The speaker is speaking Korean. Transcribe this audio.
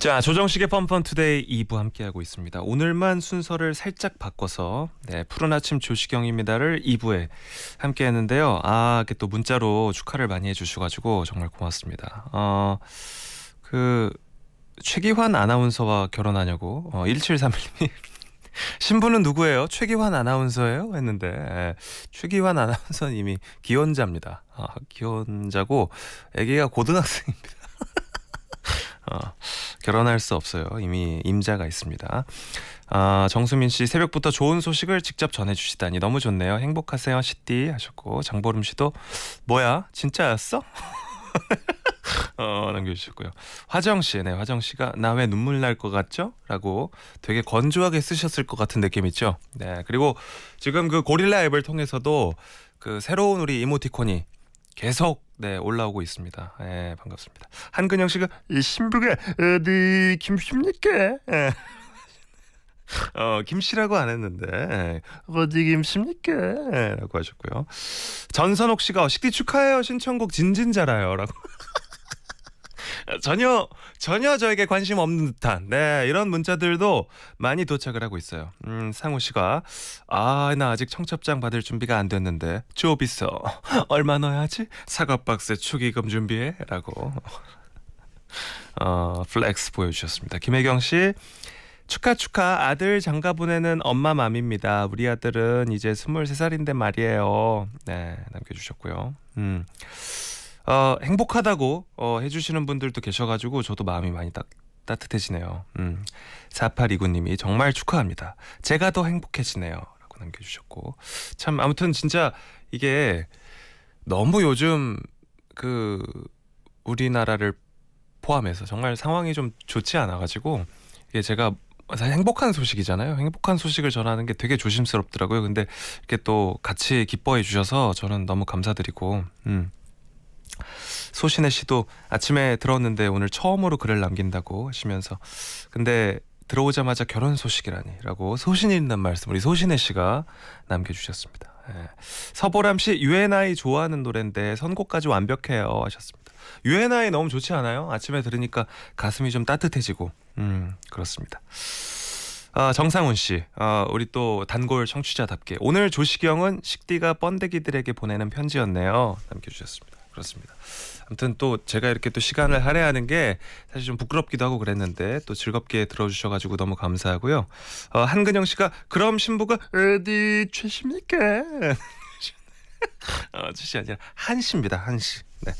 자, 조정식의 펀펀 투데이 2부 함께하고 있습니다. 오늘만 순서를 살짝 바꿔서 네, 푸른 아침 조시경입니다를 2부에 함께 했는데요. 아, 이또 문자로 축하를 많이 해 주셔 가지고 정말 고맙습니다. 어. 그 최기환 아나운서와 결혼하냐고 어, 1731님이 신부는 누구예요? 최기환 아나운서예요? 했는데 예. 최기환 아나운서는 이미 기혼자입니다. 아, 기혼자고 아기가 고등학생입니다. 어. 결혼할 수 없어요. 이미 임자가 있습니다. 아, 정수민 씨 새벽부터 좋은 소식을 직접 전해주시다니 너무 좋네요. 행복하세요, 시띠 하셨고 장보름 씨도 뭐야 진짜였어? 어, 남겨주셨고요. 화정 씨, 네, 화정 씨가 나 왜 눈물 날 것 같죠? 라고 되게 건조하게 쓰셨을 것 같은 느낌 있죠? 네, 그리고 지금 그 고릴라 앱을 통해서도 그 새로운 우리 이모티콘이 계속 네 올라오고 있습니다. 예, 반갑습니다. 한근영 씨가 신부가 어디 김씨입니까? 예. 어, 김씨라고 안 했는데 예. 어디 김씨입니까? 예, 라고 하셨고요. 전선옥 씨가 어, 식디 축하해요 신청곡 진진자라요라고. 전혀 전혀 저에게 관심 없는 듯한 네 이런 문자들도 많이 도착을 하고 있어요. 음 상우 씨가 아 나 아직 청첩장 받을 준비가 안 됐는데 조 있어 얼마 넣어야지 사과 박스 축의금 준비해라고 어 플렉스 보여주셨습니다. 김혜경 씨. 축하 축하 아들 장가 보내는 엄마 맘입니다. 우리 아들은 이제 23살인데 말이에요. 네, 남겨 주셨고요. 음. 어, 행복하다고 어, 해주시는 분들도 계셔가지고 저도 마음이 많이 딱 따뜻해지네요. 음. 4829님이 정말 축하합니다. 제가 더 행복해지네요. 라고 남겨주셨고. 참, 아무튼 진짜 이게 너무 요즘 그 우리나라를 포함해서 정말 상황이 좀 좋지 않아가지고 이게 제가 행복한 소식이잖아요. 행복한 소식을 전하는 게 되게 조심스럽더라고요. 근데 이렇게 또 같이 기뻐해 주셔서 저는 너무 감사드리고, 음. 소신혜 씨도 아침에 들었는데 오늘 처음으로 글을 남긴다고 하시면서 근데 들어오자마자 결혼 소식이라니라고 소신이 있는 말씀 우리 소신혜 씨가 남겨주셨습니다. 예. 서보람 씨 유엔아이 좋아하는 노래인데 선곡까지 완벽해요 하셨습니다. 유엔아이 너무 좋지 않아요? 아침에 들으니까 가슴이 좀 따뜻해지고 음 그렇습니다. 아, 정상훈 씨, 아, 우리 또 단골 청취자답게 오늘 조시경은 식디가 번데기들에게 보내는 편지였네요. 남겨주셨습니다. 그렇습니다. 아무튼 또 제가 이렇게 또 시간을 할애하는 게 사실 좀 부끄럽기도 하고 그랬는데 또 즐겁게 들어주셔가지고 너무 감사하고요. 어, 한근영 씨가 그럼 신부가 어디 최십니까? 어, 최씨 아니라 한씨입니다. 한씨. 네.